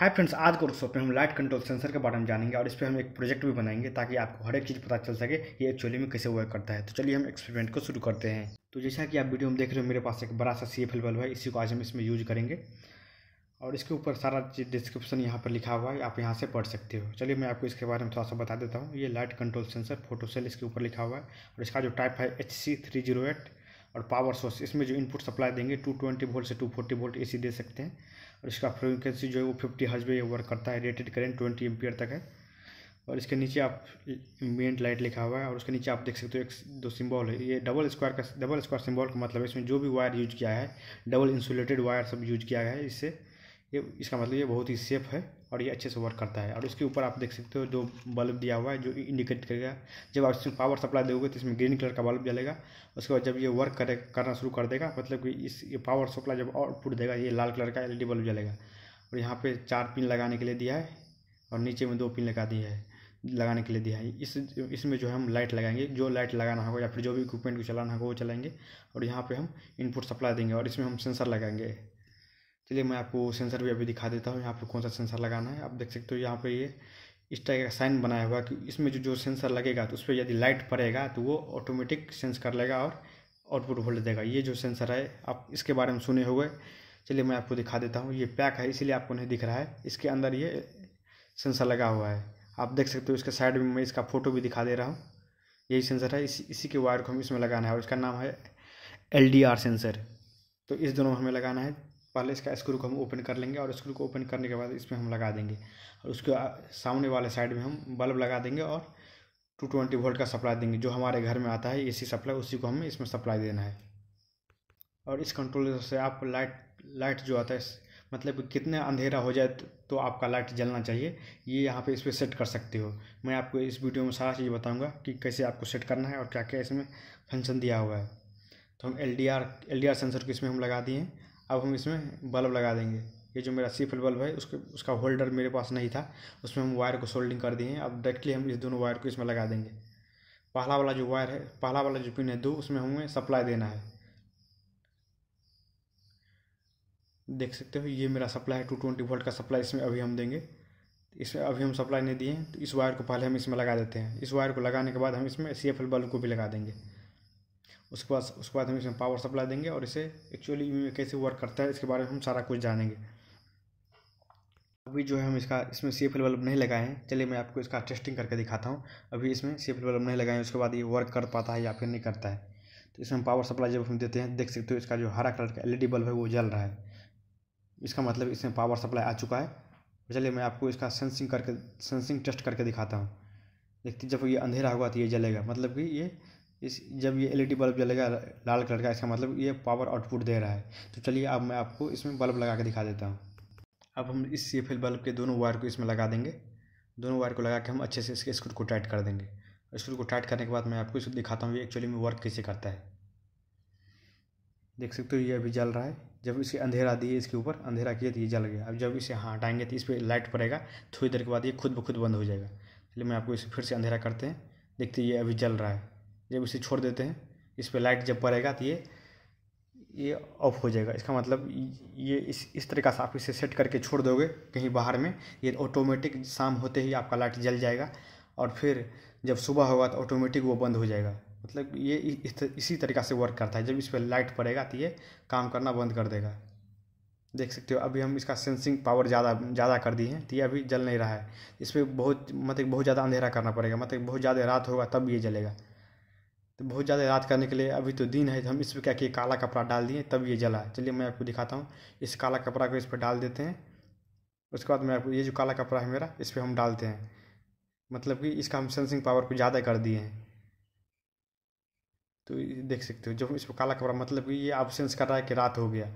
hi friends आज के workshop पे हम लाइट कंट्रोल सेंसर के बारे में जानेंगे और इस पर हम एक प्रोजेक्ट भी बनाएंगे ताकि आपको हर एक चीज़ पता चल सके ये एक्चुअली में कैसे वर्क करता है तो चलिए हम एक्सपेरिमेंट को शुरू करते हैं तो जैसा कि आप वीडियो में देख रहे हो मेरे पास एक बड़ा सा सी एफ बल्ब है इसी को आज हम इसमें यूज करेंगे और इसके ऊपर सारा चीज़ डिस्क्रिप्शन यहाँ पर लिखा हुआ है आप यहाँ से पढ़ सकते हो चलिए मैं आपको इसके बारे में थोड़ा सा बता देता हूँ ये light control sensor photo cell इसके ऊपर लिखा हुआ है और इसका जो टाइप है H C three zero eight और पावर सोर्स इसमें जो इनपुट सप्लाई देंगे टू ट्वेंटी वोल्ट से two forty volt A C दे सकते हैं और इसका फ्रिक्वेंसी जो है वो फिफ्टी हज पे वर्क करता है रेटेड करेंट ट्वेंटी एम तक है और इसके नीचे आप मेन लाइट लिखा हुआ है और उसके नीचे आप देख सकते हो एक दो सिंबल है ये डबल स्क्वायर का डबल स्क्वायर सिंबल का मतलब है इसमें जो भी वायर यूज किया है डबल इंसुलेटेड वायर सब यूज किया गया है इससे ये इसका मतलब ये बहुत ही सेफ़ है और ये अच्छे से वर्क करता है और उसके ऊपर आप देख सकते हो जो बल्ब दिया हुआ है जो इंडिकेट करेगा जब आप इसमें पावर सप्लाई दोगे तो इसमें ग्रीन कलर का बल्ब जलेगा उसके बाद जब ये वर्क करे करना शुरू कर देगा मतलब कि इस ये पावर सप्लाई जब आउटपुट देगा ये लाल कलर का एलईडी बल्ब जलेगा और यहाँ पर चार पिन लगाने के लिए दिया है और नीचे में दो पिन लगा दिया है लगाने के लिए दिया है इस इसमें जो है हम लाइट लगाएंगे जो लाइट लगाना होगा या फिर जो भी इक्विपमेंट को चलाना होगा वो चलाएंगे और यहाँ पर हम इनपुट सप्लाई देंगे और इसमें हम सेंसर लगाएंगे चलिए मैं आपको सेंसर भी अभी दिखा देता हूँ यहाँ पर कौन सा सेंसर लगाना है आप देख सकते हो यहाँ पर ये इस टाइप का साइन बनाया हुआ कि इसमें जो जो सेंसर लगेगा तो उस पर यदि लाइट पड़ेगा तो वो ऑटोमेटिक सेंस कर लेगा और आउटपुट वोल्ट देगा ये जो सेंसर है आप इसके बारे में सुने हुए चलिए मैं आपको दिखा देता हूँ ये पैक है इसीलिए आपको नहीं दिख रहा है इसके अंदर ये सेंसर लगा हुआ है आप देख सकते हो इसके साइड में मैं इसका फ़ोटो भी दिखा दे रहा हूँ यही सेंसर है इसी इसी के वायर को हम इसमें लगाना है और इसका नाम है एल सेंसर तो इस दोनों में हमें लगाना है पहले इसका स्क्रू को हम ओपन कर लेंगे और स्क्रू को ओपन करने के बाद इसमें हम लगा देंगे और उसके सामने वाले साइड में हम बल्ब लगा देंगे और टू ट्वेंटी वोल्ट का सप्लाई देंगे जो हमारे घर में आता है एसी सप्लाई उसी को हमें इसमें सप्लाई देना है और इस कंट्रोलर से आप लाइट लाइट जो आता है मतलब कितना अंधेरा हो जाए तो आपका लाइट जलना चाहिए ये यहाँ पे इस पर सेट कर सकते हो मैं आपको इस वीडियो में सारा चीज़ बताऊँगा कि कैसे आपको सेट करना है और क्या क्या इसमें फंक्शन दिया हुआ है तो हम एल डी आर सेंसर को इसमें हम लगा दिए अब हम इसमें बल्ब लगा देंगे ये जो मेरा सीफल बल्ब है उसके उसका होल्डर मेरे पास नहीं था उसमें हम वायर को सोल्डिंग कर दिए हैं अब डायरेक्टली हम इस दोनों वायर को इसमें लगा देंगे पहला वाला जो वायर है पहला वाला जो पिन है दो उसमें हमें सप्लाई देना है देख सकते हो ये मेरा सप्लाई है टू ट्वेंटी वोल्ट का सप्लाई इसमें अभी हम देंगे इसमें अभी हम सप्लाई नहीं दिए तो इस वायर को पहले हम इसमें लगा देते हैं इस वायर को लगाने के बाद हम इसमें सी एफ एल बल्ब को भी लगा देंगे उसके बाद उसके बाद हम इसमें पावर सप्लाई देंगे और इसे एक्चुअली में कैसे वर्क करता है इसके बारे में हम सारा कुछ जानेंगे अभी जो है हम इसका इसमें सी एफ बल्ब नहीं लगाए हैं चलिए मैं आपको इसका टेस्टिंग करके दिखाता हूँ अभी इसमें सी एफ बल्ब नहीं लगाए हैं उसके बाद ये वर्क कर पाता है या फिर नहीं करता है तो इसमें पावर सप्लाई जब हम देते हैं देख सकते हो इसका जो हरा कलर का डी बल्ब है वो जल रहा है इसका मतलब इसमें पावर सप्लाई आ चुका है चलिए मैं आपको इसका सेंसिंग करके सेंसिंग टेस्ट करके दिखाता हूँ देखते जब ये अंधेरा होगा तो ये जलेगा मतलब कि ये इस जब ये एलईडी बल्ब जलेगा लाल कलर का इसका मतलब ये पावर आउटपुट दे रहा है तो चलिए अब मैं आपको इसमें बल्ब लगा के दिखा देता हूँ अब हम इस सी बल्ब के दोनों वायर को इसमें लगा देंगे दोनों वायर को लगा के हम अच्छे से इसके स्क्रू को टाइट कर देंगे स्क्रू को टाइट करने के बाद मैं आपको इसको दिखाता हूँ ये एक्चुअली में वर्क कैसे करता है देख सकते हो ये अभी जल रहा है जब इसे अंधेरा दिए इसके ऊपर अंधेरा किए तो ये जल गया अब जब इसे हाँ हटाएंगे तो इस पर लाइट पड़ेगा थोड़ी देर के बाद ये खुद ब खुद बंद हो जाएगा चलिए मैं आपको इसे फिर से अंधेरा करते हैं देखते ये अभी जल रहा है जब इसे छोड़ देते हैं इस पर लाइट जब पड़ेगा तो ये ये ऑफ हो जाएगा इसका मतलब ये इस इस तरीका से आप इसे सेट करके छोड़ दोगे कहीं बाहर में ये ऑटोमेटिक शाम होते ही आपका लाइट जल जाएगा और फिर जब सुबह होगा तो ऑटोमेटिक वो बंद हो जाएगा मतलब ये इस, इसी तरीका से वर्क करता है जब इस पर लाइट पड़ेगा तो ये काम करना बंद कर देगा देख सकते हो अभी हम इसका सेंसिंग पावर ज़्यादा ज़्यादा कर दी है तो ये अभी जल नहीं रहा है इस पर बहुत मतलब बहुत ज़्यादा अंधेरा करना पड़ेगा मतलब बहुत ज़्यादा रात होगा तब ये जलेगा तो बहुत ज़्यादा रात करने के लिए अभी तो दिन है तो हम इस पर क्या किए काला कपड़ा डाल दिए तब ये जला चलिए मैं आपको दिखाता हूँ इस काला कपड़ा को इस पर डाल देते हैं उसके बाद मैं आपको ये जो काला कपड़ा है मेरा इस पर हम डालते हैं मतलब कि इसका हम सेंसिंग पावर को ज़्यादा कर दिए हैं तो देख सकते हो जब इस पर काला कपड़ा मतलब कि ये आप सेंस कर रहा है कि रात हो गया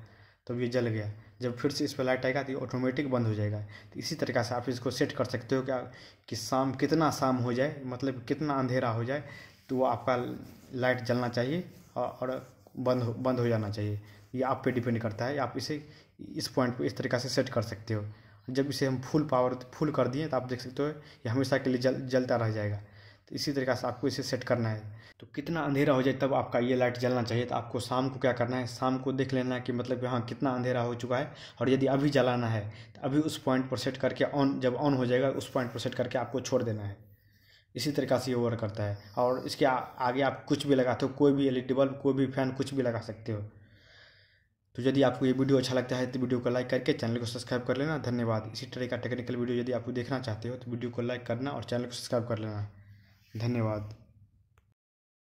तब ये जल गया जब फिर से इस पर लाइट आएगा तो ये ऑटोमेटिक बंद हो जाएगा तो इसी तरीके से आप इसको सेट कर सकते हो क्या कि शाम कितना शाम हो जाए मतलब कितना अंधेरा हो जाए तो वो आपका लाइट जलना चाहिए और बंद हो बंद हो जाना चाहिए ये आप पे डिपेंड करता है आप इसे इस पॉइंट पे इस तरीका से सेट कर सकते हो जब इसे हम फुल पावर फुल कर दिए तो आप देख सकते हो ये हमेशा के लिए जल जलता रह जाएगा तो इसी तरीका से आपको इसे सेट करना है तो कितना अंधेरा हो जाए तब आपका ये लाइट जलना चाहिए तो आपको शाम को क्या करना है शाम को देख लेना है कि मतलब हाँ कितना अंधेरा हो चुका है और यदि अभी जलाना है तो अभी उस पॉइंट पर सेट करके ऑन जब ऑन हो जाएगा उस पॉइंट पर सेट करके आपको छोड़ देना है इसी तरीका से ये वर्क करता है और इसके आ, आगे आप कुछ भी लगाते हो कोई भी एलईडी बल्ब कोई भी फैन कुछ भी लगा सकते हो तो यदि आपको ये वीडियो अच्छा लगता है तो वीडियो को लाइक करके चैनल को सब्सक्राइब कर लेना धन्यवाद इसी तरह का टेक्निकल वीडियो यदि आपको देखना चाहते हो तो वीडियो को लाइक करना और चैनल को सब्सक्राइब कर लेना धन्यवाद